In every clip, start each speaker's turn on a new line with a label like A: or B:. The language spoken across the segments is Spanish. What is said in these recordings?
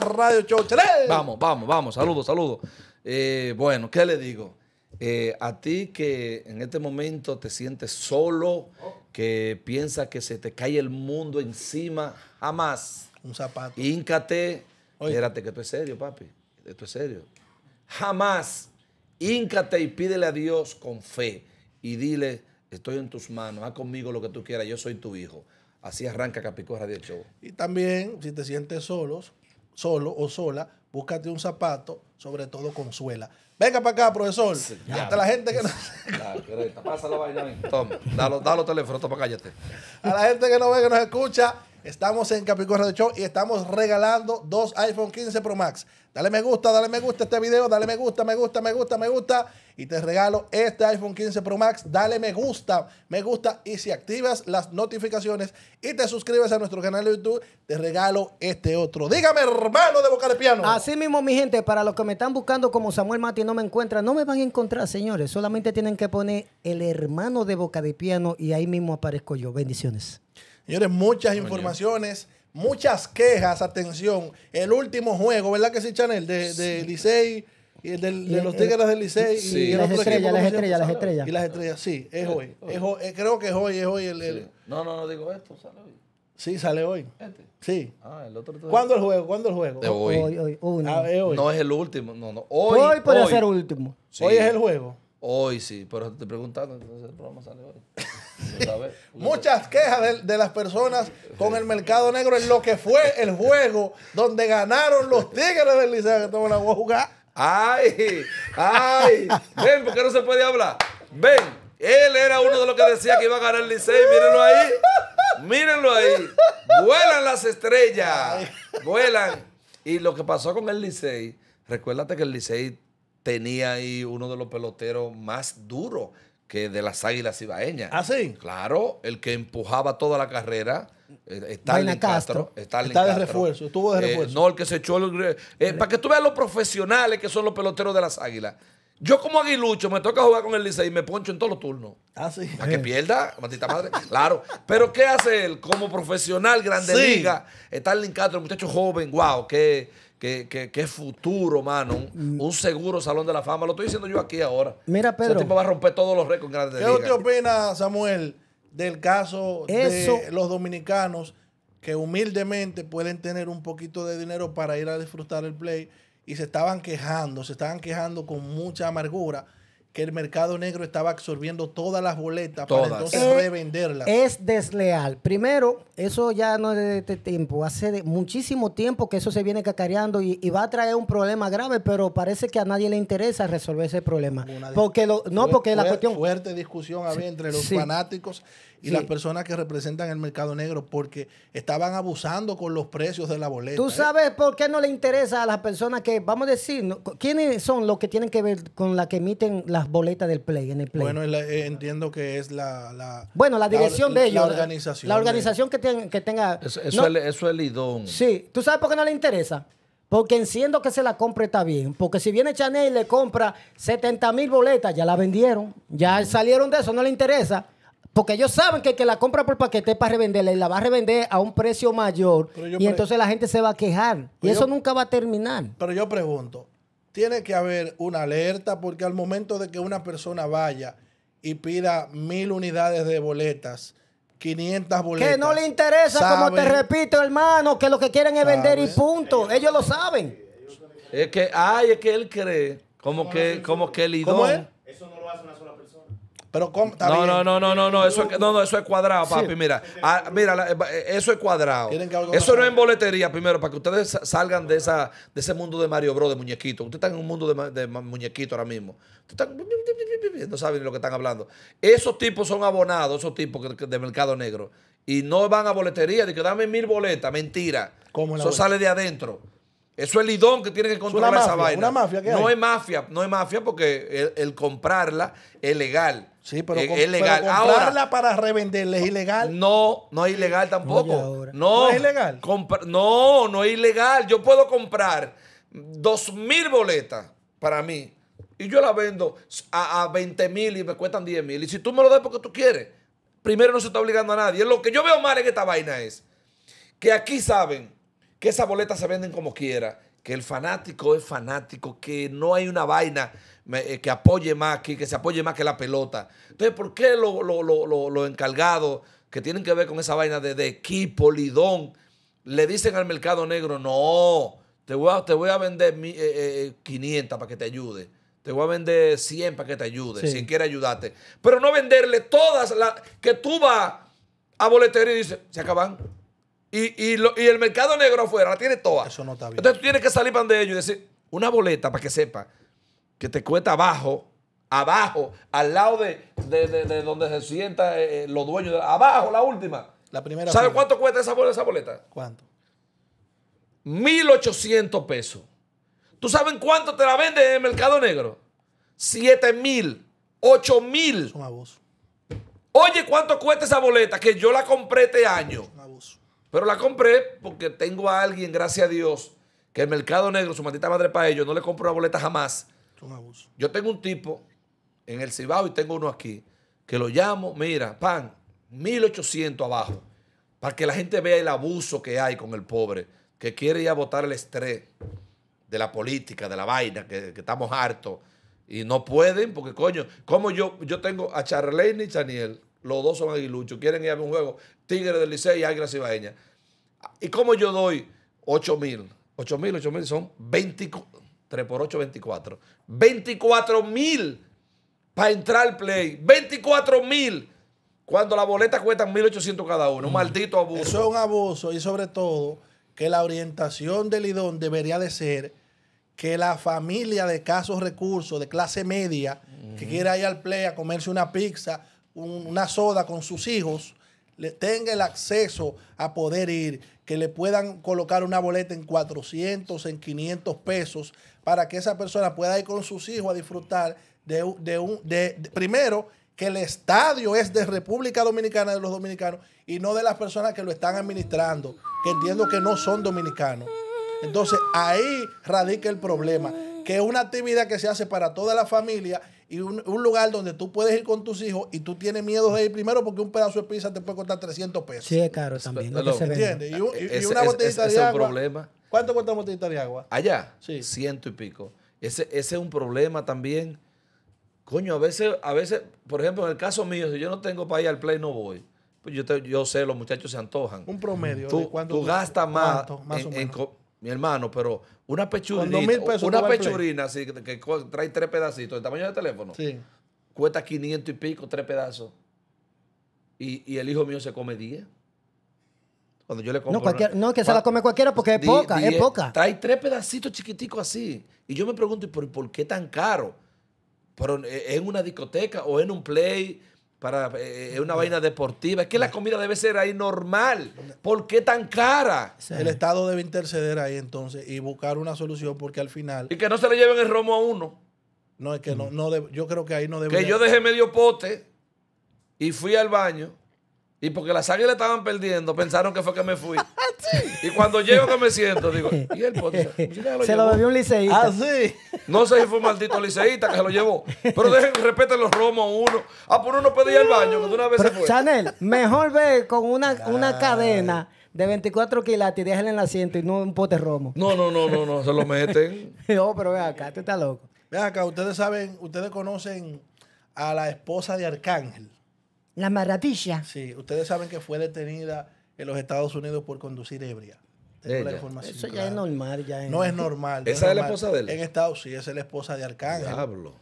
A: Radio Show Vamos, vamos, vamos. Saludos, saludos. Eh, bueno, ¿qué le digo? Eh, a ti que en este momento te sientes solo, que piensas que se te cae el mundo encima, jamás. Un zapato. Híncate. Espérate, que esto es serio, papi. Esto es serio. Jamás. Híncate y pídele a Dios con fe y dile, estoy en tus manos, haz conmigo lo que tú quieras, yo soy tu hijo. Así arranca Capicúa Radio Show.
B: Y también, si te sientes solos, solo o sola, búscate un zapato, sobre todo con suela. Venga para acá, profesor. Hasta la gente
A: que no. Pásalo la vaina. Toma, dalo, dalo teléfono, toma, cállate.
B: A la gente que no ve, que nos escucha. Estamos en Capricornio de Show y estamos regalando dos iPhone 15 Pro Max. Dale me gusta, dale me gusta este video, dale me gusta, me gusta, me gusta, me gusta. Y te regalo este iPhone 15 Pro Max. Dale me gusta, me gusta. Y si activas las
C: notificaciones y te suscribes a nuestro canal de YouTube, te regalo este otro. Dígame, hermano de Boca de Piano. Así mismo, mi gente, para los que me están buscando como Samuel Mati no me encuentran, no me van a encontrar, señores. Solamente tienen que poner el hermano de Boca de Piano y ahí mismo aparezco yo. Bendiciones. Señores, muchas informaciones, muchas quejas, atención. El último
B: juego, ¿verdad que sí, Chanel? De, eh, de Licey. Y del, de los Tigres del Licey sí. y, las estrellas, las estrellas, las estrellas. Y las estrellas, sí, es eh, hoy. Es eh, creo que es hoy, es hoy el, No, no,
A: no digo esto, sale hoy.
B: Sí, sale hoy. Este. Sí. Ah, el otro. ¿Cuándo el juego? ¿Cuándo el juego? hoy. Hoy, ah, hoy. No es
A: el último. No, no. Hoy, puede ser último. Hoy es el juego. Hoy sí, pero te preguntando, entonces el programa sale hoy.
B: Muchas quejas de, las personas con el mercado negro en lo que fue el juego donde ganaron los Tigres del Liceo que la a jugar.
A: ¡Ay!
B: ¡Ay!
A: Ven, porque no se puede hablar. Ven, él era uno de los que decía que iba a ganar el Liceo. Mírenlo ahí. Mírenlo ahí. Vuelan las estrellas. Vuelan. Y lo que pasó con el Licey, recuérdate que el Licey tenía ahí uno de los peloteros más duros que de las Águilas Ibaeñas. ¿Ah, sí? Claro, el que empujaba toda la carrera. en eh, eh, Castro, Castro. Está de refuerzo,
B: estuvo de eh, refuerzo.
A: no, el que se echó para que tú veas los profesionales que son los peloteros de las Águilas. Yo como aguilucho me toca jugar con el Licey y me poncho en todos los turnos. Ah, sí. Para que pierda, matita madre. claro. Pero ¿qué hace él como profesional, grande liga? Está el Castro, muchacho joven, guau, que que, que, futuro, mano. Mm. Un, seguro Salón de la Fama. Lo estoy diciendo yo aquí ahora. Mira, pero Ese tipo va a romper todos los récords ¿Qué opinas
B: opina, Samuel, del caso de los dominicanos que humildemente pueden tener un poquito de dinero para ir a disfrutar el play y se estaban quejando, se estaban quejando con mucha amargura? que el mercado negro estaba absorbiendo todas las boletas para entonces eh, revenderlas. Es
C: desleal. Primero, eso ya no es de este tiempo. Hace muchísimo tiempo que eso se viene cacareando y, va a traer un problema grave, pero parece que a nadie le interesa resolver ese problema. porque lo, no, porque la cuestión...
B: Fuerte discusión había entre los fanáticos y las personas que representan el mercado negro porque estaban abusando con los precios de la boleta. ¿Tú ¿eh? sabes
C: por qué no le interesa a las personas que, vamos a decir, quiénes son los que tienen que ver con la que emiten las boletas del Play Bueno,
B: eh, entiendo que es la, Bueno, la dirección de ellos. La organización.
C: La organización que, que tenga... Eso, es,
A: eso el idón.
C: Sí. ¿Tú sabes por qué no le interesa? Porque enciendo que se la compre está bien. Porque si viene Chanel y le compra 70 mil boletas, ya la vendieron. Ya salieron de eso, no le interesa. Porque ellos saben que que la compra por paquete es para revenderla y la va a revender a un precio mayor. Y entonces la gente se va a quejar. Y eso nunca va a terminar.
B: Pero yo pregunto, tiene que haber una alerta porque al momento de que una persona vaya y pida mil unidades de boletas, 500
C: boletas. Que no le interesa, como te repito, hermano, que lo que quieren es vender y punto. Ellos, lo saben.
A: Es que, ay, es que él cree, como que, como que el idón. Eso no lo hace una pero no, no, no, no, no, no, eso es, no, no, eso es cuadrado, papi. Mira, ah, mira, eh, eh, eso es cuadrado. Eso no es en boletería, primero, para que ustedes salgan de esa, ese mundo de Mario Bros, de muñequito. Ustedes están en un mundo de, muñequitos muñequito ahora mismo. Están, no saben lo que están hablando. Esos tipos son abonados, esos tipos de mercado negro. Y no van a boletería, de que dame mil boletas, mentira. Eso sale de adentro. Eso es Lidón que tiene que controlar esa vaina. no hay. es mafia, no es mafia porque el, comprarla es legal. Sí, pero, legal. comprarla para revenderla es ilegal. No, no es ilegal tampoco. No, no, es ilegal. no, no es ilegal. Yo puedo comprar dos mil boletas para mí y yo la vendo a, a mil y me cuestan 10 mil. Y si tú me lo das porque tú quieres, primero no se está obligando a nadie. Lo que yo veo mal en esta vaina es que aquí saben que esas boletas se venden como quiera, que el fanático es fanático, que no hay una vaina eh, que apoye más, que, que se apoye más que la pelota. Entonces, ¿por qué los lo, encargados que tienen que ver con esa vaina de, de, equipo, lidón, le dicen al mercado negro, no, te voy a, te voy a vender 500 eh, eh, para que te ayude? Te voy a vender 100 para que te ayude, si quiere ayudarte. Pero no venderle todas las que tú vas a boletería y dices, se acaban y, el mercado negro afuera la tiene toda. Eso no está bien. Entonces tú tienes que salir para de ellos y decir, una boleta para que sepa que te cuesta abajo, abajo, al lado de, donde se sienta eh, eh, los dueños, de, abajo, la última. La primera. ¿Sabes cuánto cuesta esa, boleta? ¿Cuánto? 1.800 pesos. ¿Tú sabes cuánto te la vende en el mercado negro? 7.000, 8.000. Es mil Oye, ¿cuánto cuesta esa boleta que yo la compré este año? Pero la compré porque tengo a alguien, gracias a Dios, que el mercado negro, su maldita madre para ellos, no le compro la boleta jamás. abuso. Yo tengo un tipo en el Cibao y tengo uno aquí, que lo llamo, mira, pan, 1800 abajo, para que la gente vea el abuso que hay con el pobre, que quiere ir a votar el estrés de la política, de la vaina, que, estamos hartos. Y no pueden, porque coño, como yo, yo tengo a Charlene y Chaniel, los dos son aguiluchos, quieren ir a un juego Tigres del Liceo y Águilas Ibaeñas. ¿Y cómo yo doy 8 mil? 8 mil, 8 mil son 24, 3 por 8, 24. 24 mil para entrar al play. 24 mil cuando la boleta cuesta 1.800 cada uno. Un maldito abuso. Eso es un
B: abuso y sobre todo que la orientación del idón debería de ser que la familia de casos recursos, de clase media, que quiera ir al play a comerse una pizza, una soda con sus hijos, tenga el acceso a poder ir, que le puedan colocar una boleta en 400, en 500 pesos, para que esa persona pueda ir con sus hijos a disfrutar de, de un... De, primero, que el estadio es de República Dominicana, de los dominicanos, y no de las personas que lo están administrando, que entiendo que no son dominicanos. Entonces, ahí radica el problema, que es una actividad que se hace para toda la familia y un, lugar donde tú puedes ir con tus hijos y tú tienes miedo de ir primero porque un pedazo de pizza te puede costar 300 pesos. Sí,
A: es
C: caro también. No,
B: lo, se ¿Entiendes? Y, una botellita de agua. problema. ¿Cuánto cuesta una botellita de agua?
A: Allá, sí. ciento y pico. Ese, es un problema también. Coño, a veces, a veces, por ejemplo, en el caso mío, si yo no tengo para ir al play, no voy. Pues yo, yo sé, los muchachos se antojan. Un promedio. Tú, de tú gastas más, En, mi hermano, pero una pechurina, una pechurina así, que, trae tres pedacitos, el tamaño del teléfono, sí. cuesta 500 y pico, tres pedazos. Y, el hijo mío se come 10. Cuando yo le No, cualquier, no que se la
C: come cualquiera porque es poca, es poca.
A: Trae tres pedacitos chiquiticos así. Y yo me pregunto, ¿y por, por qué tan caro? Pero eh, en una discoteca o en un play para eh, eh, una vaina deportiva. Es que la comida debe ser ahí normal. ¿Por qué tan cara? El
B: Estado debe interceder ahí entonces y buscar una solución porque al final...
A: Y que no se le lleven el romo a uno.
B: No, es que no, mm. no yo creo que ahí no debe... Que yo dejé
A: medio pote y fui al baño y porque sangre águilas estaban perdiendo, pensaron que fue que me fui. Ah, y cuando llego que me siento, digo, ¿y el pote?
C: se lo bebió un liceísta. Ah,
A: No sé si fue un maldito liceísta que se lo llevó. Pero dejen, respeten los romos uno. Ah, por pues uno pedía el baño, que una vez se fue.
C: Chanel, mejor ve con una, una cadena de 24 quilates y déjale en el asiento y no un pote romo.
A: No, no, no, no, no, se lo meten.
C: no, pero ve acá, tú estás loco. Ve acá, ustedes saben, ustedes conocen
B: a la esposa de Arcángel. La maravilla. Sí, ustedes saben que fue detenida en los Estados Unidos por conducir ebria. Eso
C: ya es normal. Ya No es normal. ¿Esa es, la esposa de él? En
B: Estados sí, esa es la esposa de Arcángel. Diablo.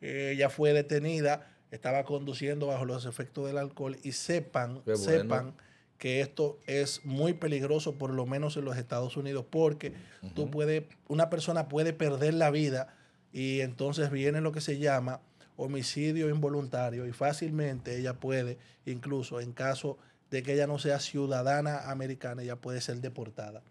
B: ella fue detenida, estaba conduciendo bajo los efectos del alcohol y sepan, sepan que esto es muy peligroso, por lo menos en los Estados Unidos, porque tú puedes, una persona puede perder la vida y entonces viene lo que se llama homicidio involuntario y fácilmente ella puede, incluso en caso de que ella no sea ciudadana americana, ella puede ser deportada.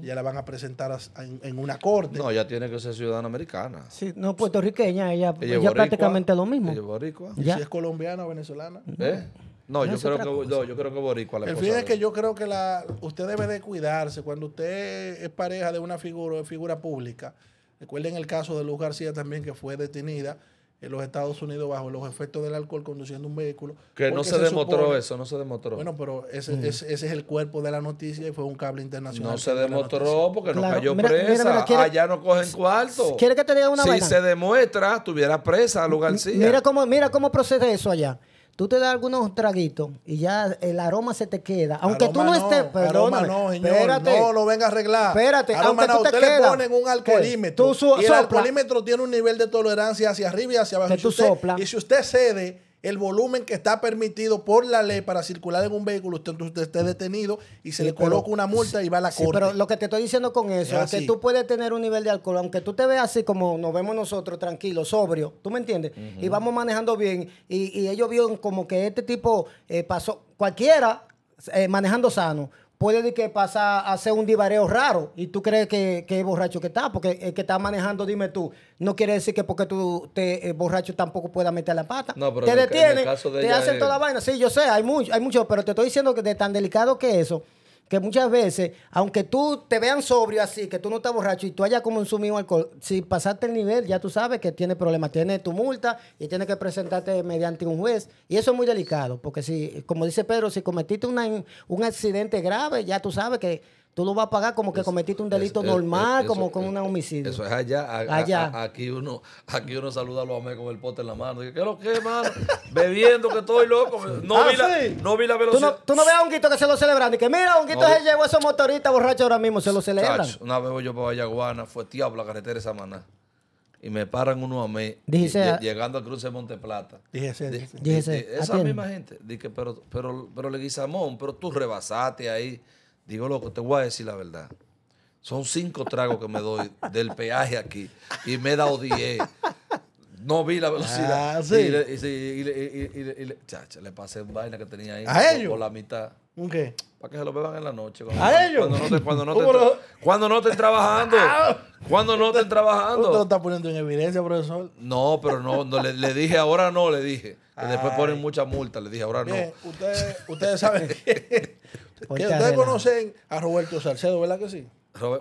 B: Ya la van a presentar en, una
A: corte. No, ella tiene que ser ciudadana americana. Sí, no puertorriqueña,
B: ella, ella, prácticamente lo mismo.
A: Ella ¿Y si es
B: colombiana o venezolana? ¿Eh? No, yo creo que, no, yo creo que boricua. La el fin es que yo creo que la, usted debe de cuidarse. Cuando usted es pareja de una figura, figura pública, recuerden el caso de Luz García también, que fue detenida en los Estados Unidos bajo los efectos del alcohol conduciendo un vehículo. Que no se, demostró eso, no se demostró. Bueno, pero mm. ese, ese, es el cuerpo de la noticia y fue un cable internacional. No se demostró porque no cayó presa.
A: Allá ah, no cogen cuarto. que te una Si se demuestra, tuviera presa a García Mira
C: cómo, mira cómo procede eso allá. Tú te das algunos traguitos y ya el aroma se te queda. Aunque tú no, estés, no, no, señor, espérate, no lo venga a arreglar. Espérate, aroma no, te usted le ponen un pues, alcoholímetro. y el alcoholímetro
B: tiene un nivel de tolerancia hacia arriba y hacia abajo. Que tú y si usted cede, el volumen que está permitido por la ley para circular en un vehículo, usted, esté
C: detenido y se le coloca una multa y va a la corte. pero lo que te estoy diciendo con eso es, que tú puedes tener un nivel de alcohol, aunque tú te veas así como nos vemos nosotros, tranquilo sobrio, ¿tú me entiendes? Y vamos manejando bien y, ellos vieron como que este tipo eh, pasó, cualquiera eh, manejando sano puede de que pasa a hacer un divareo raro y tú crees que, es borracho que está, porque el que está manejando, dime tú, no quiere decir que porque tú te eh, borracho tampoco pueda meter la pata.
A: te detiene, te hacen toda la
C: vaina. Sí, yo sé, hay mucho, hay mucho, pero te estoy diciendo que de tan delicado que eso que muchas veces, aunque tú te vean sobrio así, que tú no estás borracho y tú hayas consumido alcohol, si pasaste el nivel, ya tú sabes que tiene problemas, tiene tu multa y tienes que presentarte mediante un juez. Y eso es muy delicado, porque si, como dice Pedro, si cometiste un accidente grave, ya tú sabes que Tú lo vas a pagar como que cometiste un delito normal, como con un homicidio. Eso es allá.
A: allá. aquí, uno, aquí uno saluda a los amigos con el pote en la mano. Dice, ¿Qué es lo que, mano? Bebiendo, que estoy loco. Ah, no, vi, la, no vi la velocidad. Tú no, veas no ves
C: a Honguito que se lo celebran. Y que mira, Honguito no, se llevó esos motoristas borrachos ahora mismo. Se lo celebran.
A: una vez voy yo para Vallaguana, fue por la carretera de maná y me paran uno a mí llegando al cruce de Monteplata.
B: Dígese. dije esa misma
A: gente. Dice, pero, pero, pero Leguizamón, pero tú rebasaste ahí. Digo, loco, te voy a decir la verdad. Son cinco tragos que me doy del peaje aquí y me he dado diez. No vi la velocidad. Ah, sí. Y le, pasé un vaina que tenía ahí. ¿A ellos? Por la mitad. ¿Un qué? Para que se lo beban en la noche. ¿A ellos? Cuando no, estén trabajando. cuando no estén trabajando. Ah. ¿Usted lo
B: está poniendo en evidencia, profesor?
A: No, pero no. le, dije ahora no, le dije. después ponen mucha multa. Le dije ahora no. ustedes,
B: ustedes saben que... Que ustedes conocen a Roberto Salcedo, ¿verdad que sí?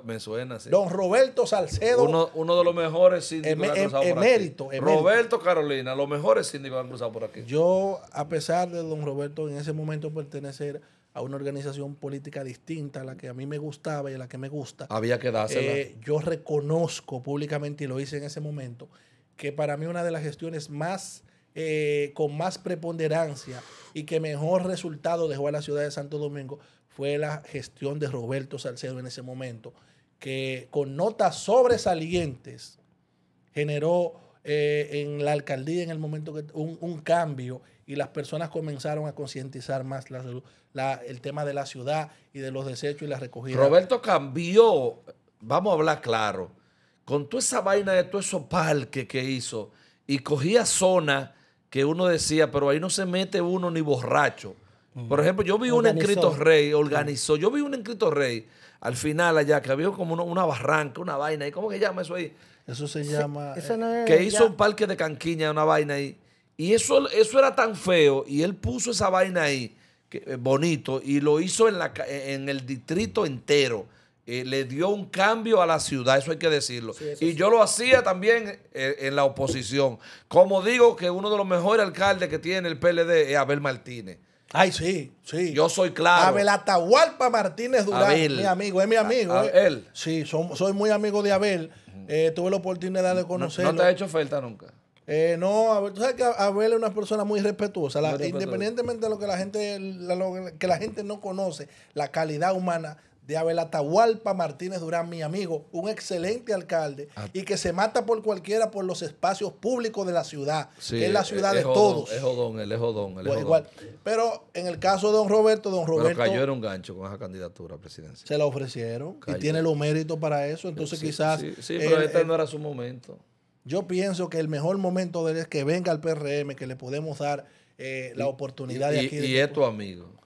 A: me suena, sí. Don
B: Roberto Salcedo.
A: Uno, de los mejores síndicos em, que han em, cruzado por aquí. Emérito. Roberto Carolina, los mejores síndicos que han cruzado por aquí.
B: Yo, a pesar de don Roberto en ese momento pertenecer a una organización política distinta a la que a mí me gustaba y a la que me gusta.
A: Había que dársela. Eh,
B: yo reconozco públicamente, y lo hice en ese momento, que para mí una de las gestiones más, eh, con más preponderancia y que mejor resultado dejó a la ciudad de Santo Domingo fue la gestión de Roberto Salcedo en ese momento, que con notas sobresalientes generó eh, en la alcaldía en el momento que un, cambio y las personas comenzaron a concientizar más el tema de la ciudad y de los desechos y la recogida. Roberto
A: cambió, vamos a hablar claro, con toda esa vaina de todo eso parque que hizo y cogía zonas que uno decía, pero ahí no se mete uno ni borracho. Por ejemplo, yo vi un escrito rey, organizó. Yo vi un escrito rey al final allá, que había como una, barranca, una vaina. ¿Y cómo se llama eso ahí? Eso se llama. Eh, que hizo un parque de canquiña, una vaina ahí. Y eso, eso era tan feo. Y él puso esa vaina ahí, eh, bonito, y lo hizo en, la, eh, en el distrito entero. le dio un cambio a la ciudad, eso hay que decirlo. y yo lo hacía también en la oposición. Como digo que uno de los mejores alcaldes que tiene el PLD es Abel Martínez. Ay, sí, sí. Yo soy claro. Abel
B: Atahualpa Martínez Durán, mi amigo, es mi amigo. ¿eh? Sí, soy muy amigo de Abel. Eh, tuve la oportunidad de conocerlo. ¿No, te ha hecho
A: falta nunca?
B: Eh, no, Abel, tú sabes que Abel es una persona muy respetuosa. La, independientemente de lo que la gente, lo que la gente no conoce, la calidad humana de Abel Martínez Durán, mi amigo, un excelente alcalde ah. y que se mata por cualquiera por los espacios públicos de la ciudad, que es la ciudad de todos. Igual. Pero en el caso de don Roberto, don Roberto... Pero cayó
A: un gancho con esa candidatura a presidencia. Se
B: la ofrecieron y tiene los méritos para
A: eso, entonces quizás... Sí, sí pero este no era su momento.
B: Yo pienso que el mejor momento de él es que venga al PRM, que le podemos dar eh, la oportunidad de aquí. de y es
A: tu amigo.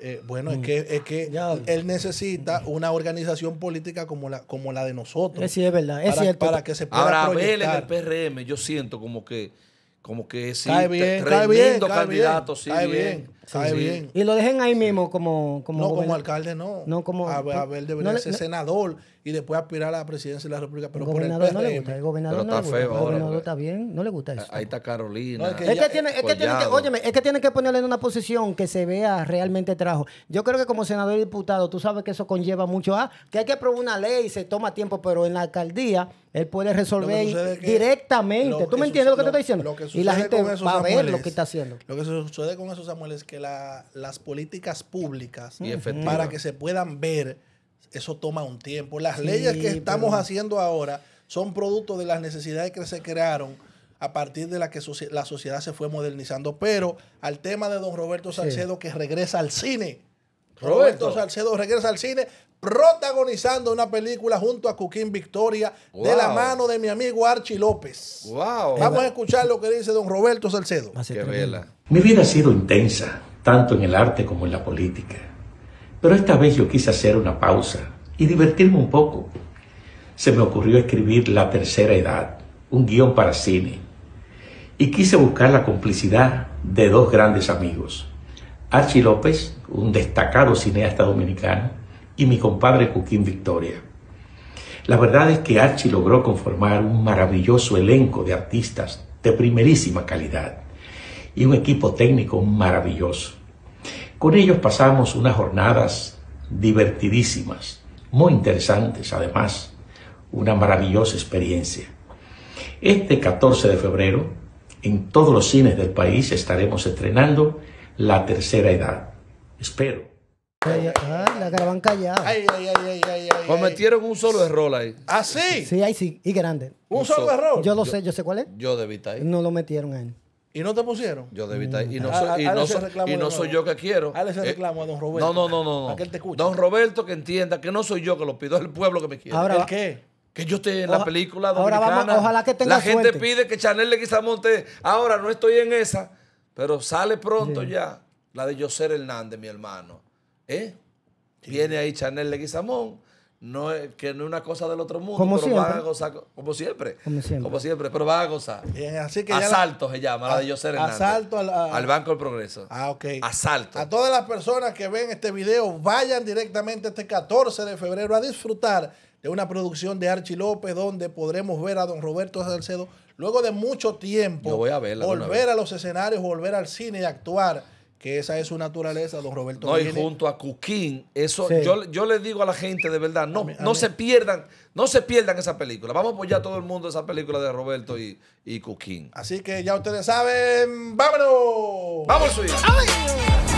A: Eh, bueno, es mm. que,
B: es que él necesita una organización política como la, como la de nosotros. Eh, sí, es
C: verdad, es para, cierto. Para que se pueda Ahora, el
A: PRM, yo siento como que, como que es sí, bien, sí, bien.
C: Y lo dejen ahí mismo como, como. No, como alcalde, no. No, como. A, ver, debería ser
B: senador y después aspirar a la presidencia de la República.
A: Pero por el no le gusta. El gobernador no está le gusta. Feo, el gobernador pues.
C: está bien. No le gusta eso.
A: Ahí está Carolina. Eh, es que, tiene, es que tiene
C: óyeme, es que tiene que ponerle en una posición que se vea realmente trajo. Yo creo que como senador y diputado, tú sabes que eso conlleva mucho a ah, que hay que aprobar una ley, y se toma tiempo, pero en la alcaldía él puede resolver directamente. ¿Tú me entiendes lo que te estoy diciendo? Y la gente va a ver lo que está haciendo.
B: Lo que sucede con eso, Samuel, es que las políticas públicas para que se puedan ver, eso toma un tiempo. Las leyes que estamos haciendo ahora son producto de las necesidades que se crearon a partir de la que la sociedad se fue modernizando. Pero al tema de don Roberto Salcedo que regresa al cine. Roberto. Salcedo regresa al cine protagonizando una película junto a Cuquín Victoria de la mano de mi amigo Archie López. Vamos a escuchar lo que dice don Roberto Salcedo. Mi vida ha sido intensa tanto en el arte como en la política. Pero esta vez yo quise hacer una pausa y divertirme un poco. Se me ocurrió escribir La Tercera Edad, un guión para cine, y quise buscar la complicidad de dos grandes amigos, Archie López, un destacado cineasta dominicano, y mi compadre Joaquín Victoria. La verdad es que Archie logró conformar un maravilloso elenco de artistas de primerísima calidad y un equipo técnico maravilloso. Con ellos pasamos unas jornadas divertidísimas, muy interesantes además, una maravillosa experiencia. Este 14 de febrero, en todos los cines del país estaremos estrenando La Tercera Edad. Espero.
A: Ay,
C: ay, la caravana
A: Ay, ay, ay, ay, Cometieron un solo error ahí.
C: ¿Ah, sí? Sí, ahí sí, y grande. ¿Un, solo, error? Yo lo sé, yo sé cuál es.
A: Yo debí estar
B: ahí.
C: No lo metieron ahí.
A: ¿Y no te pusieron? Yo de estar. Y no mm. soy, y no soy, yo que quiero. Hale ese eh, reclamo a don Roberto. No, no, no, no. que él te escuche. Don Roberto que entienda que no soy yo que lo pido, el pueblo que me quiere. Ahora, ¿El qué? Que yo esté en la película dominicana. ojalá que tenga La gente pide que Chanel Leguizamón Ahora no estoy en esa, pero sale pronto ya la de José Hernández, mi hermano. ¿Eh? Viene ahí Chanel Leguizamón no es, que no es una cosa del otro mundo, como siempre. como siempre, como siempre, pero va a gozar. así que asalto se llama, la de José Hernández. Asalto al, al, Banco del Progreso. Ah, ok. Asalto. A todas las personas que ven este video,
B: vayan directamente este 14 de febrero a disfrutar de una producción de Archie López donde podremos ver a don Roberto Salcedo luego de mucho tiempo volver a los escenarios, volver al cine y actuar que esa es su naturaleza, don Roberto. No, y junto
A: a Cuquín, eso yo, le digo a la gente de verdad, no, no se pierdan, no se pierdan esa película. Vamos a apoyar a todo el mundo esa película de Roberto y, y Cuquín. Así que ya ustedes saben, vámonos. Vamos,
C: ¡Ay!